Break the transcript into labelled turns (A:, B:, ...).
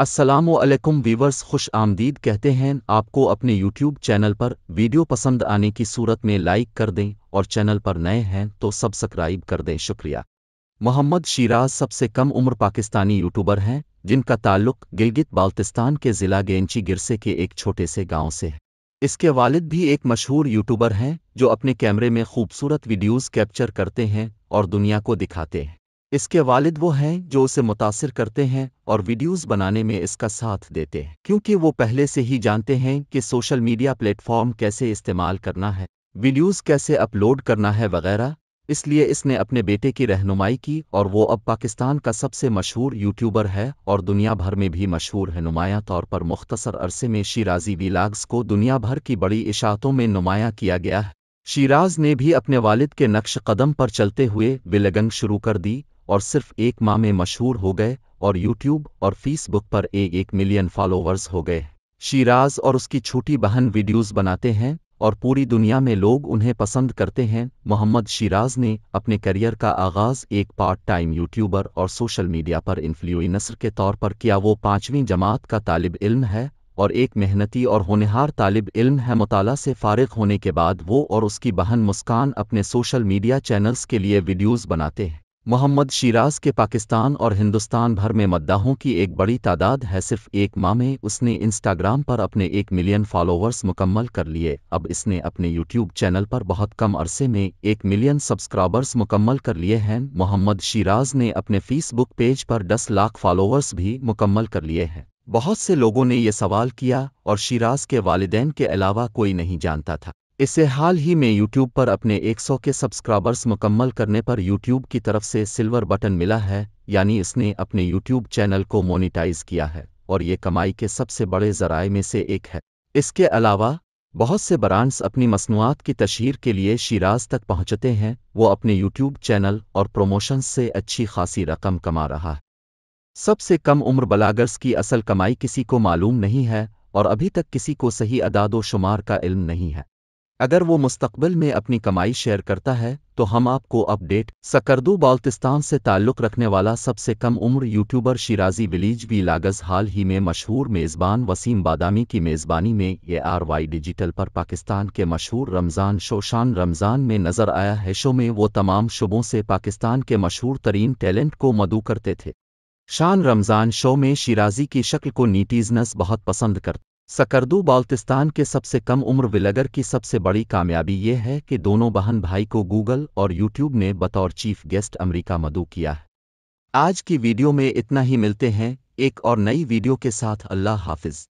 A: Aslam viewers खुश आमदीद कहते हैं आपको अपने यूट्यूब चैनल पर वीडियो पसंद आने की सूरत में लाइक कर दें और चैनल पर नए हैं तो सब्सक्राइब कर दें शुक्रिया मोहम्मद शिराज सबसे कम उम्र पाकिस्तानी यूट्यूबर हैं जिनका ताल्लुक गिलगित बाल्तिस्तान के ज़िला गेंची गिरसे के एक छोटे से गांव से है इसके वालिद भी एक मशहूर यूट्यूबर हैं जो अपने कैमरे में खूबसूरत वीडियोज़ कैप्चर करते हैं और दुनिया को दिखाते हैं इसके वालिद वो हैं जो उसे मुतासर करते हैं और वीडियोस बनाने में इसका साथ देते हैं क्योंकि वो पहले से ही जानते हैं कि सोशल मीडिया प्लेटफॉर्म कैसे इस्तेमाल करना है वीडियोस कैसे अपलोड करना है वगैरह इसलिए इसने अपने बेटे की रहनुमाई की और वो अब पाकिस्तान का सबसे मशहूर यूट्यूबर है और दुनिया भर में भी मशहूर है नुमाया तौर पर मुख्तसर अरसे में शिराजी विलाग्स को दुनिया भर की बड़ी इशातों में नुमाया किया गया है शिराज ने भी अपने वालिद के नक्श कदम पर चलते हुए विलगन शुरू कर दी और सिर्फ एक माह में मशहूर हो गए और यूट्यूब और फेसबुक पर एक एक मिलियन फॉलोवर्स हो गए शिराज और उसकी छोटी बहन वीडियोस बनाते हैं और पूरी दुनिया में लोग उन्हें पसंद करते हैं मोहम्मद शिराज ने अपने करियर का आगाज़ एक पार्ट टाइम यूट्यूबर और सोशल मीडिया पर इन्फ्लुएंसर के तौर पर किया वो पांचवीं जमात का तालिब इल्म है और एक मेहनती और होनहार तालिब इल्म है मताला से फ़ारिग होने के बाद वो और उसकी बहन मुस्कान अपने सोशल मीडिया चैनल्स के लिए वीडियोज़ बनाते हैं मोहम्मद शिराज के पाकिस्तान और हिंदुस्तान भर में मद्दाहों की एक बड़ी तादाद है सिर्फ एक माह में उसने इंस्टाग्राम पर अपने एक मिलियन फॉलोअर्स मुकम्मल कर लिए अब इसने अपने यूट्यूब चैनल पर बहुत कम अरसे में एक मिलियन सब्सक्राइबर्स मुकम्मल कर लिए हैं मोहम्मद शिराज ने अपने फेसबुक पेज पर दस लाख फॉलोअर्स भी मुकम्मल कर लिए हैं बहुत से लोगों ने ये सवाल किया और शिराज के वालदेन के अलावा कोई नहीं जानता था इसे हाल ही में यूट्यूब पर अपने 100 के सब्सक्राइबर्स मुकम्मल करने पर यूट्यूब की तरफ से सिल्वर बटन मिला है यानी इसने अपने यूट्यूब चैनल को मोनिटाइज किया है और ये कमाई के सबसे बड़े जराये में से एक है इसके अलावा बहुत से ब्रांड्स अपनी मसनूआत की तशहर के लिए शिराज तक पहुँचते हैं वो अपने यूट्यूब चैनल और प्रोमोशंस से अच्छी खासी रकम कमा रहा है सबसे कम उम्र बलागर्स की असल कमाई किसी को मालूम नहीं है और अभी तक किसी को सही अदादो शुमार का इल्म नहीं है अगर वो मुस्तबिल में अपनी कमाई शेयर करता है तो हम आपको अपडेट सकरदू बाल्तिस्तान से ताल्लुक़ रखने वाला सबसे कम उम्र यूट्यूबर शिराजी विलीज भी लागज हाल ही में मशहूर मेज़बान वसीम बादामी की मेज़बानी में ए आर वाई डिजिटल पर पाकिस्तान के मशहूर रमज़ान शोशान रमज़ान में नज़र आया है शो में वो तमाम शुबों से पाकिस्तान के मशहूर तरीन टैलेंट को मदू करते थे शान रमज़ान शो में शिराजी की शक्ल को नीटीजनस बहुत पसंद करते सकरदू बाल्तिस्तान के सबसे कम उम्र विलगर की सबसे बड़ी कामयाबी ये है कि दोनों बहन भाई को गूगल और यूट्यूब ने बतौर चीफ गेस्ट अमरीका मदू किया है आज की वीडियो में इतना ही मिलते हैं एक और नई वीडियो के साथ अल्लाह हाफिज़